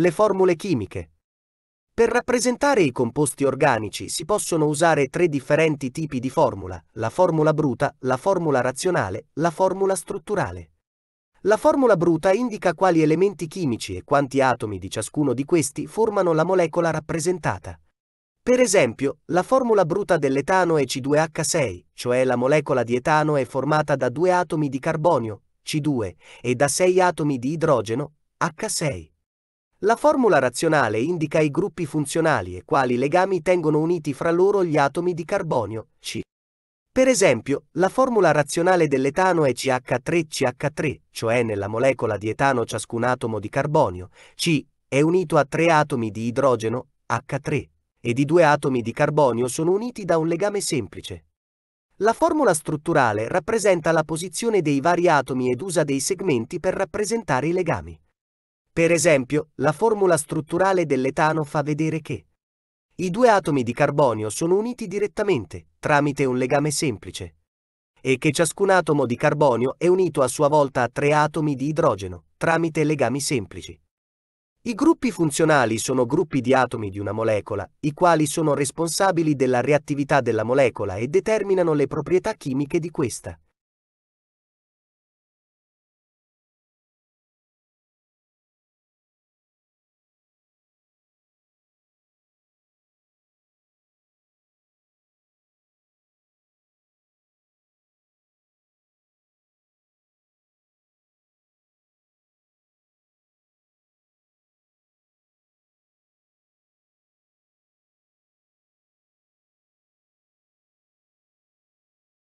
le formule chimiche. Per rappresentare i composti organici si possono usare tre differenti tipi di formula, la formula bruta, la formula razionale, la formula strutturale. La formula bruta indica quali elementi chimici e quanti atomi di ciascuno di questi formano la molecola rappresentata. Per esempio, la formula bruta dell'etano è C2H6, cioè la molecola di etano è formata da due atomi di carbonio, C2, e da sei atomi di idrogeno, H6. La formula razionale indica i gruppi funzionali e quali legami tengono uniti fra loro gli atomi di carbonio, C. Per esempio, la formula razionale dell'etano è CH3CH3, cioè nella molecola di etano ciascun atomo di carbonio, C, è unito a tre atomi di idrogeno, H3, ed i due atomi di carbonio sono uniti da un legame semplice. La formula strutturale rappresenta la posizione dei vari atomi ed usa dei segmenti per rappresentare i legami. Per esempio, la formula strutturale dell'etano fa vedere che i due atomi di carbonio sono uniti direttamente, tramite un legame semplice, e che ciascun atomo di carbonio è unito a sua volta a tre atomi di idrogeno, tramite legami semplici. I gruppi funzionali sono gruppi di atomi di una molecola, i quali sono responsabili della reattività della molecola e determinano le proprietà chimiche di questa.